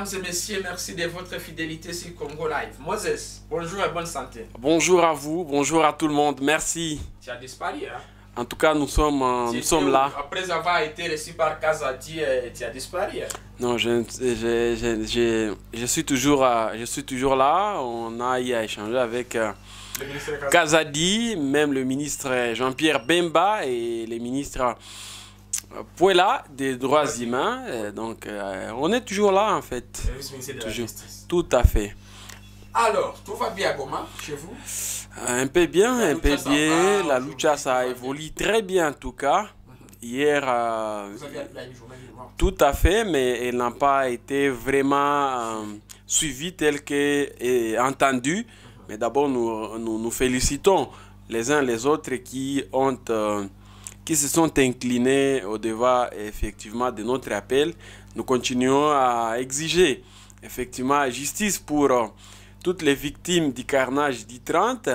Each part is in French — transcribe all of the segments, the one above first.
mesdames et messieurs, merci de votre fidélité sur Congo Live. Moses, bonjour et bonne santé. Bonjour à vous, bonjour à tout le monde, merci. Tu as disparu, hein? En tout cas, nous sommes, euh, nous sommes là. Après avoir été reçu par Kazadi, euh, tu as disparu. Hein? Non, je, je, je, je, suis toujours, euh, je suis toujours là. On a eu à échanger avec Kazadi, même le ministre Jean-Pierre Bemba et les ministres... Puella des droits humains. Euh, donc, euh, on est toujours là, en fait. Tout à fait. Alors, tout va bien comment chez vous Un peu bien, un peu bien. la lucha, ça évolue très bien, en tout cas. Mhm. Hier, euh, tout à fait, mais elle n'a pas été vraiment suivi suivie telle que est entendue. Mhm. Mais d'abord, nous, nous, nous félicitons les uns les autres qui ont se sont inclinés au-devant effectivement de notre appel. Nous continuons à exiger effectivement justice pour euh, toutes les victimes du carnage du 30.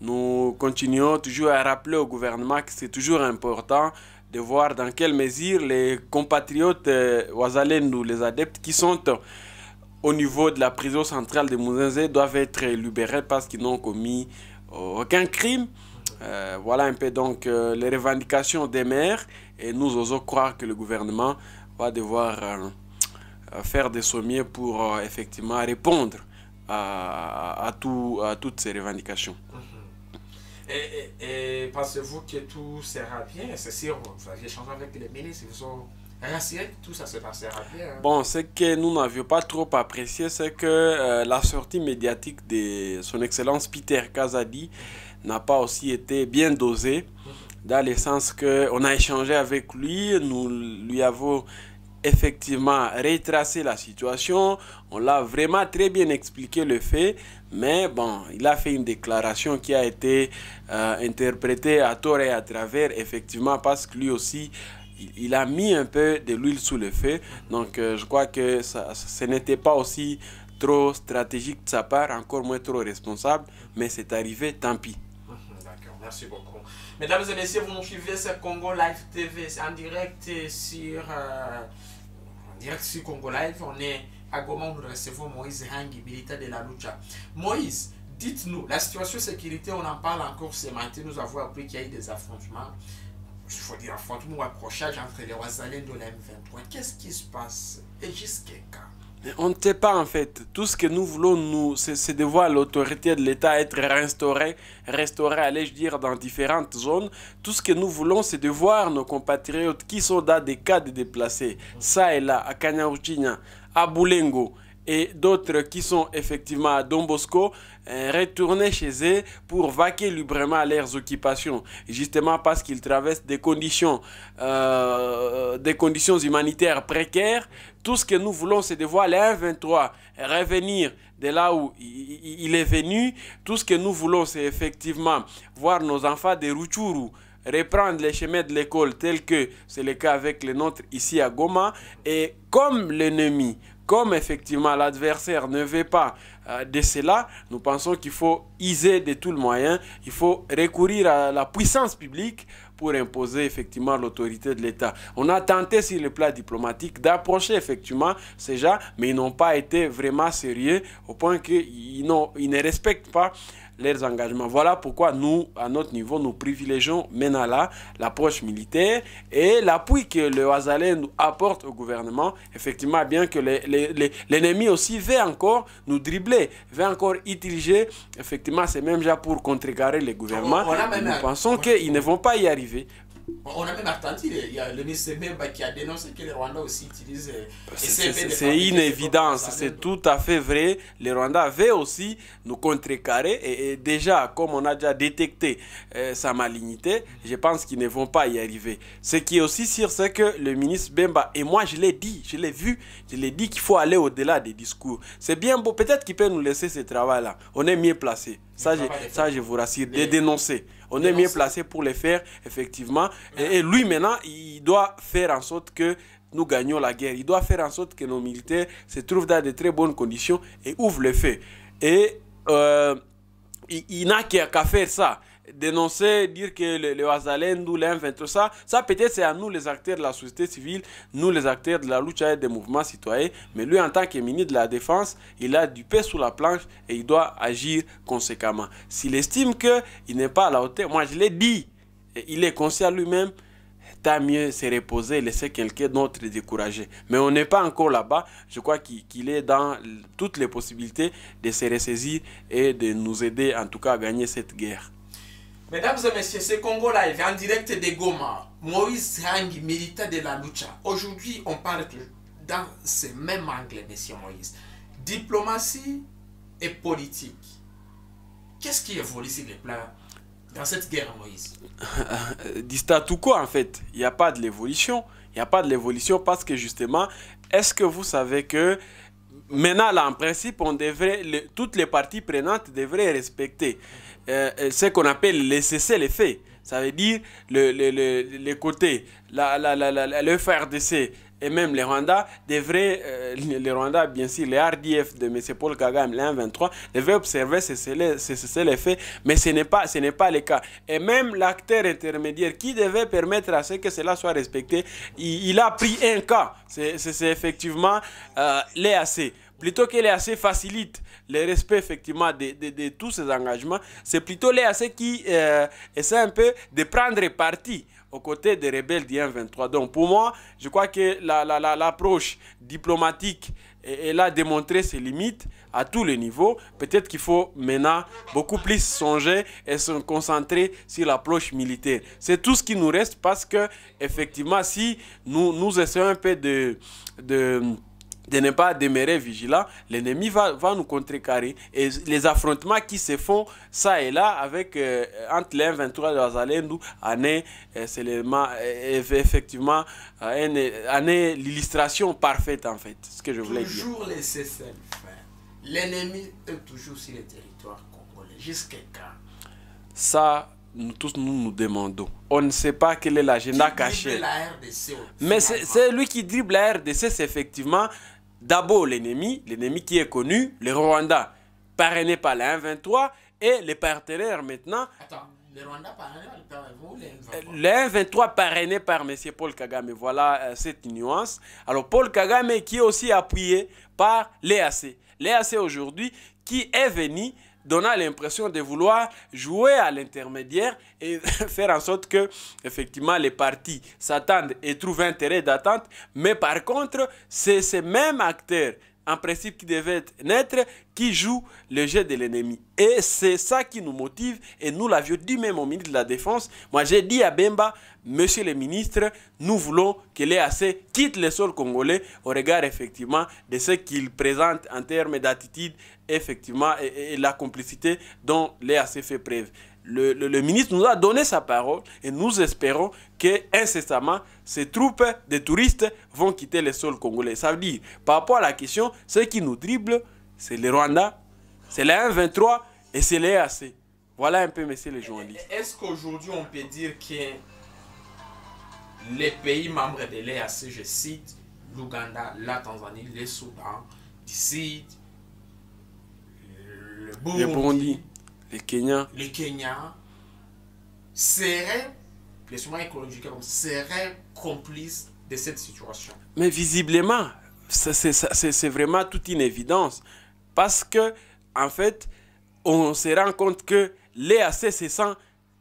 Nous continuons toujours à rappeler au gouvernement que c'est toujours important de voir dans quelle mesure les compatriotes euh, oisalènes ou les adeptes qui sont euh, au niveau de la prison centrale de Mouzenze doivent être libérés parce qu'ils n'ont commis aucun crime. Euh, voilà un peu donc euh, les revendications des maires et nous osons croire que le gouvernement va devoir euh, faire des sommiers pour effectivement répondre à, toutes ces revendications. Mm-hmm. Et, pensez-vous que tout sera bien C'est sûr, vous changé avec les ministres, ils un hein, tout ça s'est passé rapidement. Hein. Bon, ce que nous n'avions pas trop apprécié, c'est que euh, la sortie médiatique de son Excellence Peter Kazadi n'a pas aussi été bien dosée, dans le sens qu'on a échangé avec lui, nous lui avons effectivement retracé la situation, on l'a vraiment très bien expliqué le fait, mais bon, il a fait une déclaration qui a été euh, interprétée à tort et à travers, effectivement, parce que lui aussi il, a mis un peu de l'huile sous le feu. Donc euh, je crois que ça, ce n'était pas aussi trop stratégique de sa part, encore moins trop responsable, mais c'est arrivé, tant pis. D'accord, merci beaucoup. Mesdames et messieurs, vous nous suivez sur Congo Live TV, en direct sur, euh, direct sur Congo Live. On est à Goma, nous recevons Moïse Hangi, militaire de la Lucha. Moïse, dites-nous, la situation sécurité, on en parle encore ce matin, nous avons appris qu'il y a eu des affrontements. Il faut dire, franchement, rapprochage entre les Ouazalais de la M23. Qu'est-ce qui se passe et jusqu'à quand On ne sait pas en fait. Tout ce que nous voulons, nous, c'est de voir l'autorité de l'État être restaurée, restaurée, allez je dire, dans différentes zones. Tout ce que nous voulons, c'est de voir nos compatriotes qui sont dans des cas de déplacés, ça et là, à Kanyaouchina, à Boulengo, et d'autres qui sont effectivement à Don Bosco euh, retourner chez eux pour vaquer librement à leurs occupations, justement parce qu'ils traversent des conditions, euh, des conditions humanitaires précaires. Tout ce que nous voulons, c'est de voir les 23 revenir de là où il est venu. Tout ce que nous voulons, c'est effectivement voir nos enfants de Ruchuru reprendre les chemins de l'école tel que c'est le cas avec les nôtres ici à Goma. Et comme l'ennemi comme effectivement l'adversaire ne veut pas euh, de cela, nous pensons qu'il faut iser de tout le moyen, il faut recourir à la puissance publique pour imposer effectivement l'autorité de l'État. On a tenté sur le plan diplomatique d'approcher effectivement ces gens, mais ils n'ont pas été vraiment sérieux au point qu'ils ils ne respectent pas leurs engagements. Voilà pourquoi nous, à notre niveau, nous privilégions maintenant l'approche militaire et l'appui que le Oazalé nous apporte au gouvernement. Effectivement, bien que l'ennemi aussi veut encore nous dribbler, veut encore utiliser effectivement c'est même déjà pour contrecarrer les gouvernements. Nous pensons qu'ils ne vont pas y arriver on a même entendu, il y a le ministre Bemba qui a dénoncé que les Rwandais aussi utilisent. Euh, c'est une évidence, c'est tout à fait vrai. Les Rwandais veulent aussi nous contrecarrer et, déjà, comme on a déjà détecté sa euh, malignité, je pense qu'ils ne vont pas y arriver. Ce qui est aussi sûr, c'est que le ministre Bemba, et moi je l'ai dit, je l'ai vu, je l'ai dit qu'il faut aller au-delà des discours. C'est bien beau, peut-être qu'il peut nous laisser ce travail-là. On est mieux placé. Ça, je, ça, vous rassure, de dénoncer. On est mieux placé pour le faire, effectivement. Et, lui, maintenant, il doit faire en sorte que nous gagnions la guerre. Il doit faire en sorte que nos militaires se trouvent dans de très bonnes conditions et ouvrent le feu. Et euh, il n'a qu'à faire ça dénoncer, dire que le, le nous le et tout ça, ça peut-être c'est à nous les acteurs de la société civile, nous les acteurs de la à et des mouvements citoyens, mais lui en tant que ministre de la Défense, il a du paix sous la planche et il doit agir conséquemment. S'il estime qu'il n'est pas à la hauteur, moi je l'ai dit, il est conscient lui-même, tant mieux se reposer laisser quelqu'un d'autre décourager. Mais on n'est pas encore là-bas. Je crois qu'il est dans toutes les possibilités de se ressaisir et de nous aider en tout cas à gagner cette guerre. Mesdames et messieurs, c'est Congo Live en direct de Goma. Moïse Zhang, militant de la lucha. Aujourd'hui, on parle dans ce même angle, monsieur Moïse. Diplomatie et politique. Qu'est-ce qui évolue les plans dans cette guerre, Moïse Du tout quoi, en fait. Il n'y a pas de l'évolution. Il n'y a pas de l'évolution parce que, justement, est-ce que vous savez que maintenant, en principe, on devrait, toutes les parties prenantes devraient respecter. Euh, euh, ce qu'on appelle les cesser les faits. Ça veut dire le, le, le, les côtés, la, la, la, le FRDC et même les Rwanda devraient, euh, les bien sûr, les RDF de M. Paul Kagame, les 23 devraient observer ce c'est les faits, mais ce n'est pas, ce pas le cas. Et même l'acteur intermédiaire qui devait permettre à ce que cela soit respecté, il, a pris un cas. C'est effectivement euh, l'EAC plutôt qu'elle assez facilite le respect effectivement de, de, tous ces engagements, c'est plutôt les assez qui euh, essaie un peu de prendre parti aux côtés des rebelles du 23 Donc pour moi, je crois que l'approche la, diplomatique elle a démontré ses limites à tous les niveaux. Peut-être qu'il faut maintenant beaucoup plus songer et se concentrer sur l'approche militaire. C'est tout ce qui nous reste parce que, effectivement, si nous, nous essayons un peu de, de de ne pas demeurer vigilant, l'ennemi va, va, nous contrecarrer. Et les affrontements qui se font, ça et là, avec euh, entre les 23 de Azalendou, année, euh, c'est euh, effectivement année, l'illustration parfaite, en fait, ce que je voulais dire. Toujours laisser faire. L'ennemi est toujours sur le territoire congolais. Jusqu'à quand Ça, nous tous nous nous demandons. On ne sait pas quel est l'agenda caché. La RDC, Mais c'est lui qui dribble la RDC, c'est effectivement D'abord l'ennemi, l'ennemi qui est connu, le Rwanda, parrainé par la 23 et les partenaires maintenant. Attends. Le Rwanda parrainé par le M23. Le 23 parrainé par M. Paul Kagame. Voilà euh, cette nuance. Alors, Paul Kagame qui est aussi appuyé par l'EAC. L'EAC aujourd'hui qui est venu donna l'impression de vouloir jouer à l'intermédiaire et faire en sorte que, effectivement, les partis s'attendent et trouvent intérêt d'attente. Mais par contre, c'est ces mêmes acteurs en principe qui devait naître, qui joue le jeu de l'ennemi. Et c'est ça qui nous motive, et nous l'avions dit même au ministre de la Défense. Moi, j'ai dit à Bemba, monsieur le ministre, nous voulons que l'EAC quitte le sol congolais au regard effectivement de ce qu'il présente en termes d'attitude, effectivement et, la complicité dont l'EAC fait preuve. Le, ministre nous a donné sa parole et nous espérons que incessamment ces troupes de touristes vont quitter les sols congolais. Ça veut dire, par rapport à la question, ce qui nous dribble, c'est le Rwanda, c'est la 1-23 et c'est l'EAC Voilà un peu, messieurs les journalistes. Est-ce qu'aujourd'hui on peut dire que les pays membres de l'EAC, je cite, l'Ouganda, la Tanzanie, le Soudan, d'ici, le Burundi, les Kenya les seraient, les souverains écologiques complices de cette situation. Mais visiblement, c'est vraiment toute une évidence. Parce que, en fait, on se rend compte que l'EAC se sent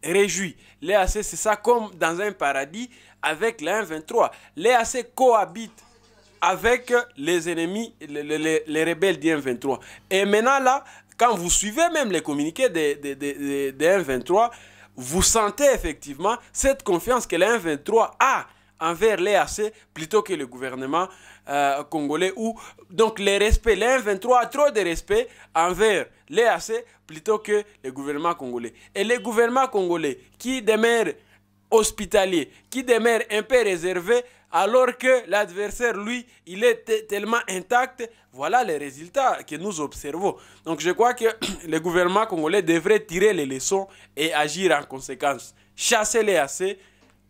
réjouit. L'EAC c'est ça comme dans un paradis avec la 23 L'EAC cohabite avec les ennemis, les, rebelles du 23 Et maintenant, là, quand vous suivez même les communiqués des, M23, vous sentez effectivement cette confiance que les 23 a envers l'EAC plutôt que le gouvernement euh, congolais ou donc les respect, les M23 a trop de respect envers l'EAC plutôt que le gouvernement congolais. Et le gouvernement congolais qui demeure hospitalier, qui demeure un peu réservé alors que l'adversaire, lui, il est tellement intact voilà les résultats que nous observons. Donc je crois que le gouvernement congolais devrait tirer les leçons et agir en conséquence. Chasser les AC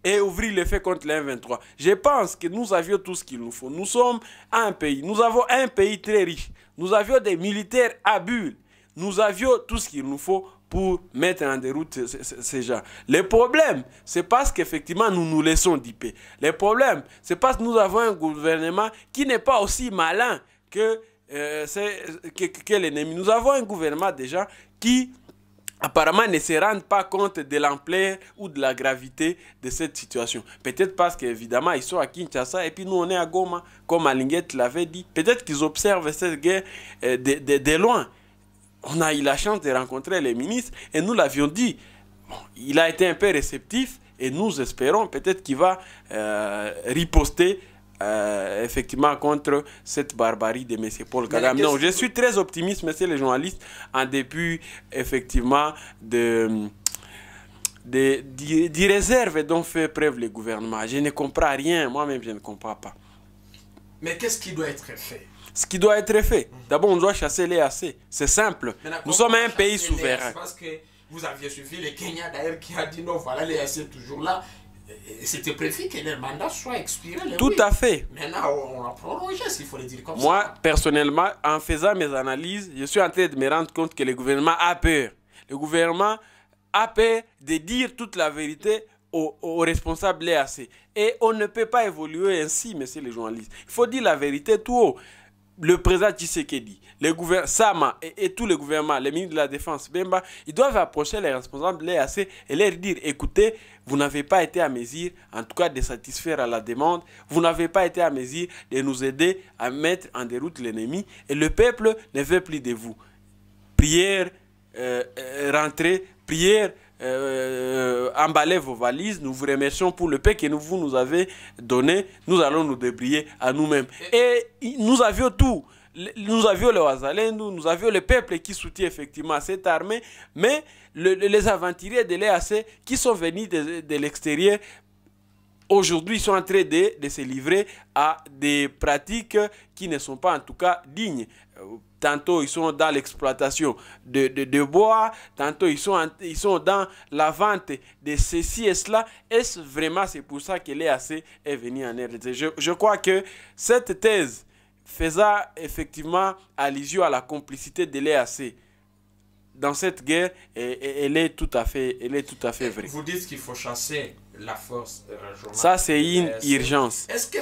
et ouvrir les faits contre les 23 Je pense que nous avions tout ce qu'il nous faut. Nous sommes un pays. Nous avons un pays très riche. Nous avions des militaires bulles. Nous avions tout ce qu'il nous faut pour mettre en déroute ces gens. Le problème, c'est parce qu'effectivement, nous nous laissons diper. Le problème, c'est parce que nous avons un gouvernement qui n'est pas aussi malin que, euh, que, que l'ennemi. Nous avons un gouvernement déjà qui apparemment ne se rend pas compte de l'ampleur ou de la gravité de cette situation. Peut-être parce qu'évidemment, ils sont à Kinshasa et puis nous, on est à Goma, comme Alinguette l'avait dit. Peut-être qu'ils observent cette guerre euh, de, de, loin. On a eu la chance de rencontrer les ministres et nous l'avions dit. il a été un peu réceptif et nous espérons peut-être qu'il va euh, riposter euh, effectivement contre cette barbarie de M. Paul Kagame. Non, je suis très optimiste, monsieur le journaliste, en début, effectivement, de des, réserves dont fait preuve le gouvernement. Je ne comprends rien, moi-même je ne comprends pas. Mais qu'est-ce qui doit être fait Ce qui doit être fait, mhm. d'abord on doit chasser les c'est simple. Nous sommes un pays souverain. Parce que vous aviez suivi le Kenya d'ailleurs qui a dit non, voilà les AC toujours là c'était prévu que le mandat soit expiré. Tout à fait. Maintenant, on a prolongé, s'il faut le dire comme Moi, ça. Moi, personnellement, en faisant mes analyses, je suis en train de me rendre compte que le gouvernement a peur. Le gouvernement a peur de dire toute la vérité aux, aux responsables LAC. Et on ne peut pas évoluer ainsi, messieurs les journalistes. Il faut dire la vérité tout haut le président Tshisekedi, le gouvernement Sama et, tous les gouvernements, les ministres de la Défense, Bemba, ils doivent approcher les responsables, de l'EAC et leur dire, écoutez, vous n'avez pas été à mesure, en tout cas, de satisfaire à la demande, vous n'avez pas été à mesure de nous aider à mettre en déroute l'ennemi, et le peuple ne veut plus de vous. Prière, euh, euh rentrée, prière, euh, euh, Emballer vos valises. Nous vous remercions pour le paix que vous nous avez donné. Nous allons nous débrouiller à nous-mêmes. Et nous avions tout. Nous avions le Ouazalendou, nous avions le peuple qui soutient effectivement cette armée, mais les aventuriers de l'EAC qui sont venus de, l'extérieur aujourd'hui sont en train de, de, se livrer à des pratiques qui ne sont pas en tout cas dignes. Euh, tantôt ils sont dans l'exploitation de, de, bois, tantôt ils sont, ils sont dans la vente de ceci et cela. Est-ce vraiment c'est pour ça que l'EAC est venu en RDC je, je crois que cette thèse faisant effectivement allusion à la complicité de l'EAC dans cette guerre, elle est tout à fait, elle est tout à fait vraie. Vous dites qu'il faut chasser la force Ça, c'est une e urgence. Est-ce que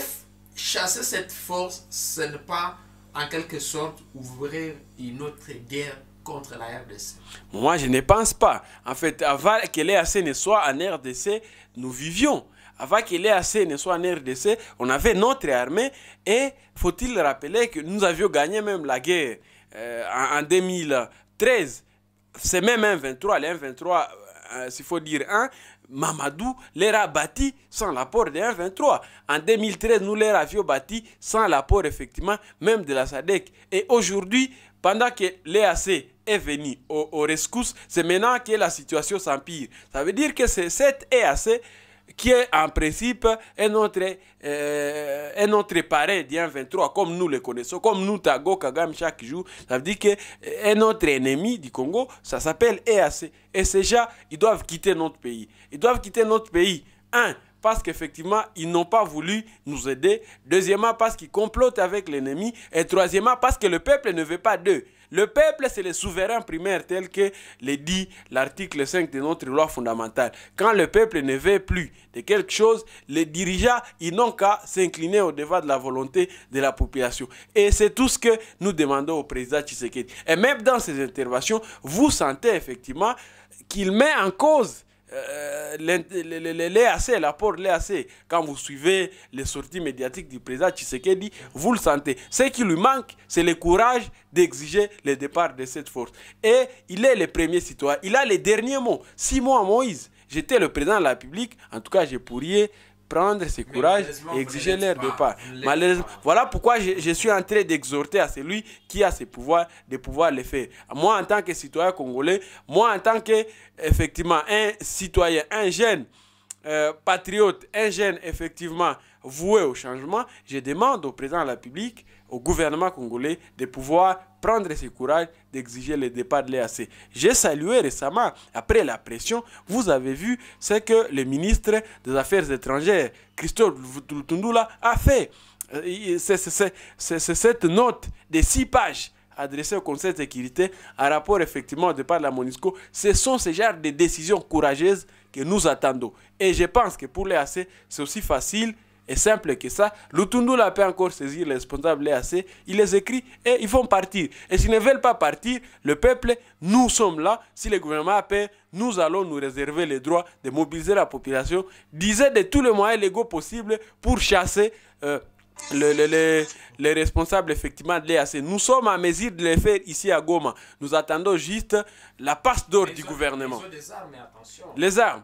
chasser cette force, ce n'est pas en quelque sorte, ouvrir une autre guerre contre la RDC Moi, je ne pense pas. En fait, avant que l'EAC ne soit en RDC, nous vivions. Avant que l'EAC ne soit en RDC, on avait notre armée et faut-il rappeler que nous avions gagné même la guerre euh, en, 2013. C'est même un 23, les 23 euh, s'il faut dire un, Mamadou leur a bâti sans l'apport de 1,23. En 2013, nous leur avions bâti sans l'apport effectivement même de la SADEC. Et aujourd'hui, pendant que l'EAC est venu au, rescousse, c'est maintenant que la situation s'empire. Ça veut dire que c'est cette EAC qui est en principe un autre, euh, un 23, comme nous le connaissons, comme nous Tago Kagame chaque jour. Ça veut dire qu'un euh, autre ennemi du Congo, ça s'appelle EAC. Et ces gens, ils doivent quitter notre pays. Ils doivent quitter notre pays. Un, parce qu'effectivement, ils n'ont pas voulu nous aider. Deuxièmement, parce qu'ils complotent avec l'ennemi. Et troisièmement, parce que le peuple ne veut pas d'eux. Le peuple, c'est le souverain primaire, tel que le dit l'article 5 de notre loi fondamentale. Quand le peuple ne veut plus de quelque chose, les dirigeants, ils n'ont qu'à s'incliner au-devant de la volonté de la population. Et c'est tout ce que nous demandons au président Tshisekedi. Et même dans ses interventions, vous sentez effectivement qu'il met en cause euh, l'EAC, l'apport de l'EAC, quand vous suivez les sorties médiatiques du président Tshisekedi, vous le sentez. Ce qui lui manque, c'est le courage d'exiger le départ de cette force. Et il est le premier citoyen. Il a les derniers mots. Six mois, Moïse. J'étais le président de la République. En tout cas, je pourrais prendre ses courage et exiger leur départ. voilà pourquoi je, suis en train d'exhorter à celui qui a ce pouvoir de pouvoir le faire. Moi, en tant que citoyen congolais, moi, en tant que, effectivement, un citoyen, un jeune euh, patriote, un jeune, effectivement, voué au changement, je demande au président de la République, au gouvernement congolais, de pouvoir prendre ce courage d'exiger le départ de l'EAC. J'ai salué récemment, après la pression, vous avez vu ce que le ministre des Affaires étrangères, Christophe Lutundula, a fait. Euh, c'est cette note de six pages adressée au Conseil de sécurité en rapport effectivement au départ de la Monisco, Ce sont ces genres de décisions courageuses que nous attendons. Et je pense que pour l'EAC, c'est aussi facile est simple que ça. l'a peut encore saisir les responsables de l'EAC. il les écrit et ils vont partir. Et s'ils ne veulent pas partir, le peuple, nous sommes là. Si le gouvernement appelle, nous allons nous réserver le droit de mobiliser la population, disait de tous les moyens légaux possibles pour chasser. Euh, les responsables effectivement de l'EAC. Nous sommes à mesure de les faire ici à Goma. Nous attendons juste la passe d'or du gouvernement. Les armes, attention. Les armes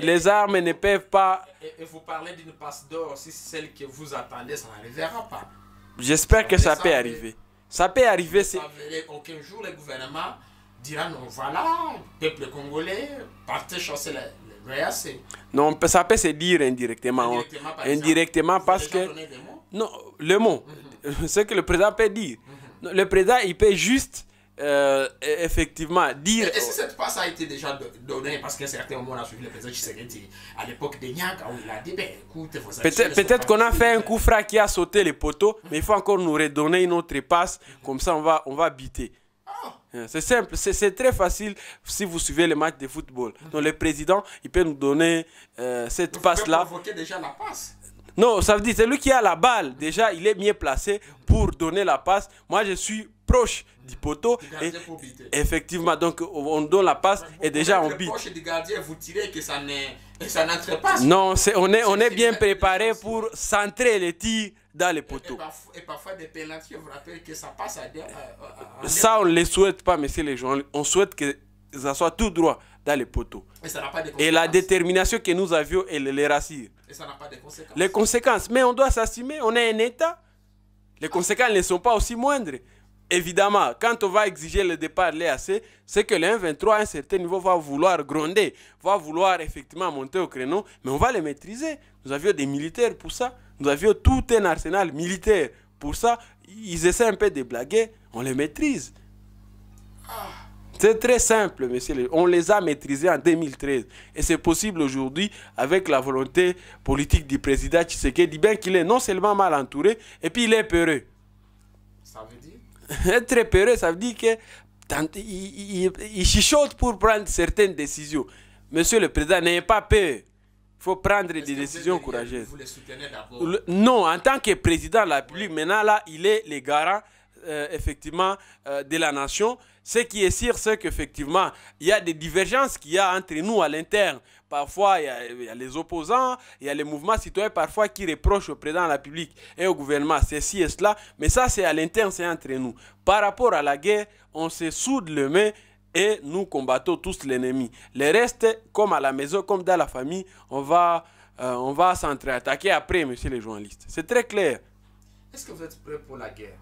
les armes ne peuvent pas... Et, vous parlez d'une passe d'or, si c'est celle que vous attendez, ça n'arrivera pas. J'espère que ça, peut arriver. Ça peut arriver. Ça aucun jour, le gouvernement dira non, voilà, peuple congolais, partez chasser les Non, ça peut se dire indirectement. Hein. Indirectement, parce que. Non, le mot. Mm Ce que le président peut dire. Mhm. Le président, il peut juste euh, e- effectivement, dire. Est-ce que cette passe a été déjà donnée parce qu'à certains moments on a suivi le président Tshisekedi à l'époque de Nyank où il a dit ben, écoute, vos Peut-être qu'on a fait un coup franc qui a sauté les poteaux, mais il faut encore nous redonner une autre passe, comme ça on va, on va biter. Ah. Euh, c'est simple, c'est très facile si vous suivez les matchs de football. Donc le président, il peut nous donner euh, cette passe-là. déjà la passe. Non, ça veut dire c'est lui qui a la balle. Déjà, il est mieux placé pour donner la passe. Moi, je suis proche du poteau. Et, effectivement, donc on donne la passe et déjà on bite. Proche du gardien, vous tirez que ça n'entre pas. Non, on est, on est bien préparé pour centrer les tirs dans les poteaux. Et, parfois des pénalités, vous rappelez que ça passe à, Ça, on ne les souhaite pas, messieurs les gens. On souhaite que ça soit tout droit dans les poteaux. Et, la détermination que nous avions, et les racines Et ça n'a pas de conséquences. Les conséquences. Mais on doit s'assumer, on est un État. Les conséquences ne sont pas aussi moindres. Évidemment, quand on va exiger le départ de l'EAC, c'est que le 1,23 à un certain niveau, va vouloir gronder, va vouloir effectivement monter au créneau, mais on va les maîtriser. Nous avions des militaires pour ça, nous avions tout un arsenal militaire pour ça. Ils essaient un peu de blaguer, on les maîtrise. Ah. C'est très simple, Monsieur. On les a maîtrisés en 2013. Et c'est possible aujourd'hui avec la volonté politique du président dit bien qu'il est non seulement mal entouré, et puis il est peureux. Ça veut dire Être très peureux, ça veut dire que il, pour prendre certaines décisions. Monsieur le Président, n'ayez pas peur. Il faut prendre des décisions courageuses. Vous les soutenez d'abord Non, en tant que président de la République, maintenant là, il est le garant, euh, effectivement, euh, de la nation. Ce qui est sûr, c'est qu'effectivement, il y a des divergences qu'il y a entre nous à l'interne. Parfois, il y, a, les opposants, il y a les mouvements citoyens parfois qui reprochent au président de la République et au gouvernement ceci et cela. Mais ça, c'est à l'interne, c'est entre nous. Par rapport à la guerre, on se soude le main et nous combattons tous l'ennemi. Le reste, comme à la maison, comme dans la famille, on va, euh, on va s'entre-attaquer après, monsieur les journalistes. C'est très clair. Est-ce que vous êtes prêt pour la guerre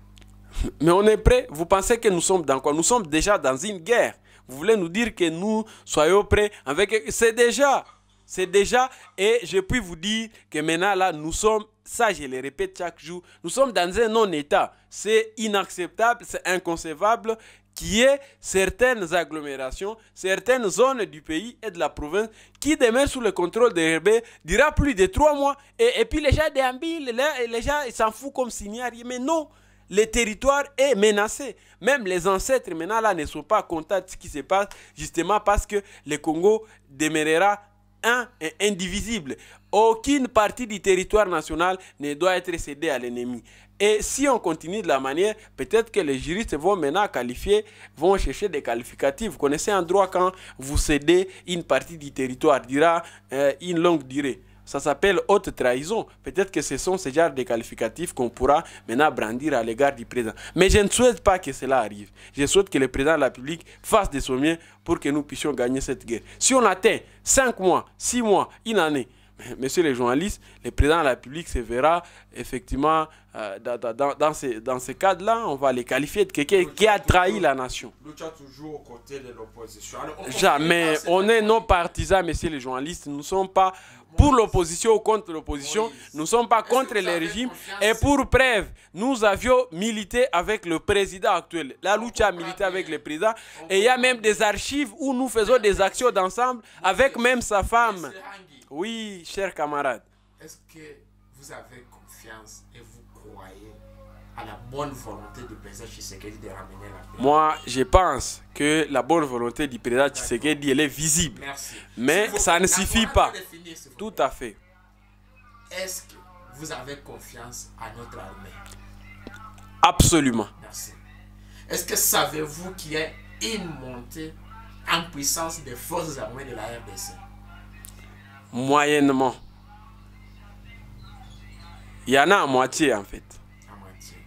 mais on est prêts. Vous pensez que nous sommes dans quoi Nous sommes déjà dans une guerre. Vous voulez nous dire que nous soyons prêts avec... C'est déjà. C'est déjà. Et je puis vous dire que maintenant, là, nous sommes, ça je le répète chaque jour, nous sommes dans un non-État. C'est inacceptable, c'est inconcevable qu'il y ait certaines agglomérations, certaines zones du pays et de la province qui demeurent sous le contrôle des RB dira plus de trois mois. Et, puis les gens déambulent, les, les gens s'en foutent comme s'il n'y Mais non, le territoire est menacé. Même les ancêtres, maintenant, ne sont pas contents de ce qui se passe, justement parce que le Congo demeurera un indivisible. Aucune partie du territoire national ne doit être cédée à l'ennemi. Et si on continue de la manière, peut-être que les juristes vont maintenant qualifier, vont chercher des qualificatifs. Vous connaissez un droit quand vous cédez une partie du territoire, dira euh, une longue durée. Ça s'appelle haute trahison. Peut-être que ce sont ces genres de qualificatifs qu'on pourra maintenant brandir à l'égard du président. Mais je ne souhaite pas que cela arrive. Je souhaite que le président de la République fasse des sommets pour que nous puissions gagner cette guerre. Si on atteint 5 mois, 6 mois, une année, Messieurs les journalistes, le président de la République se verra effectivement euh, dans, dans, dans, ces, dans cadres-là, on va les qualifier de quelqu'un qui a trahi la nation. toujours aux côtés de l'opposition. Jamais. On est non partisans, messieurs les journalistes. Nous ne sommes pas pour l'opposition ou contre l'opposition. Nous ne sommes pas contre les régimes. Et pour preuve, nous avions milité avec le président actuel. La lucha a milité avec le président. Et il y a même des archives où nous faisons des actions d'ensemble avec même sa femme. Oui, chers camarades. Est-ce que vous avez confiance et vous croyez à la bonne volonté du président Tshisekedi de ramener la paix Moi, je pense que la bonne volonté du président Tshisekedi, elle est visible. Merci. Mais ça ne suffit pas. Tout à fait. Est-ce que vous avez confiance à notre armée Absolument. Merci. Est-ce que savez-vous qu'il y a une montée en puissance des forces armées de la RDC moyennement. Il y en a à moitié en fait.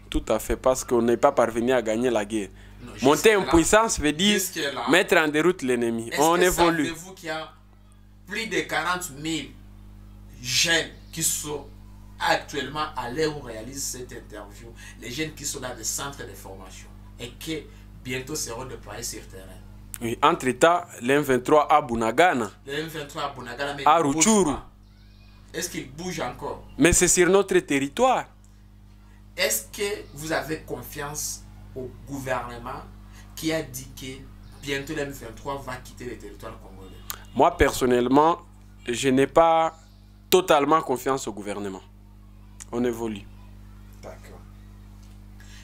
Tout à fait, parce qu'on n'est pas parvenu à gagner la guerre. Monter en puissance veut dire mettre en déroute l'ennemi. On évolue. vous qu'il y a plus de 40 000 jeunes qui sont actuellement à l'heure où on réalise cette interview, les jeunes qui sont dans des centres de formation et qui bientôt seront déployés sur terrain oui, entre-temps, l'M23 à Bunagana. lm 23 à Bunagana, mais à Est-ce qu'il bouge encore Mais c'est sur notre territoire. Est-ce que vous avez confiance au gouvernement qui a dit que bientôt lm 23 va quitter le territoire congolais Moi, personnellement, je n'ai pas totalement confiance au gouvernement. On évolue. D'accord.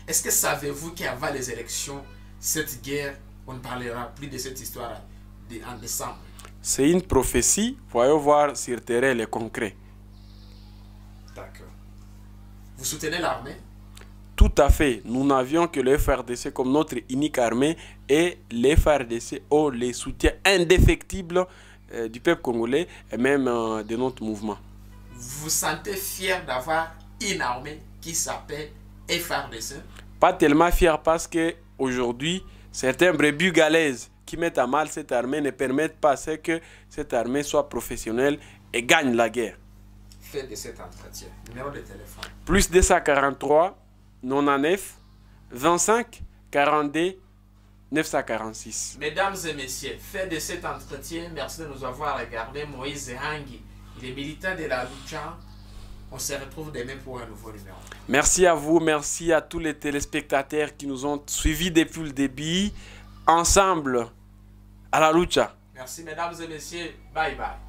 Est-ce que savez-vous qu'avant les élections, cette guerre on ne parlera plus de cette histoire en décembre. C'est une prophétie. Voyons voir sur terrain les concret. D'accord. Vous soutenez l'armée Tout à fait. Nous n'avions que le FRDC comme notre unique armée et les FRDC ont le soutien indéfectible euh, du peuple congolais et même euh, de notre mouvement. Vous vous sentez fier d'avoir une armée qui s'appelle FRDC Pas tellement fier parce que aujourd'hui, Certains brebis galaises qui mettent à mal cette armée ne permettent pas que cette armée soit professionnelle et gagne la guerre. Fait de cet entretien. Numéro de téléphone. Plus 243 99 25 42 946. Mesdames et messieurs, fait de cet entretien, merci de nous avoir regardé Moïse Hangi. les militants de la Lucha on se retrouve demain pour un nouveau numéro. Merci à vous, merci à tous les téléspectateurs qui nous ont suivis depuis le début. Ensemble, à la lucha. Merci mesdames et messieurs. Bye bye.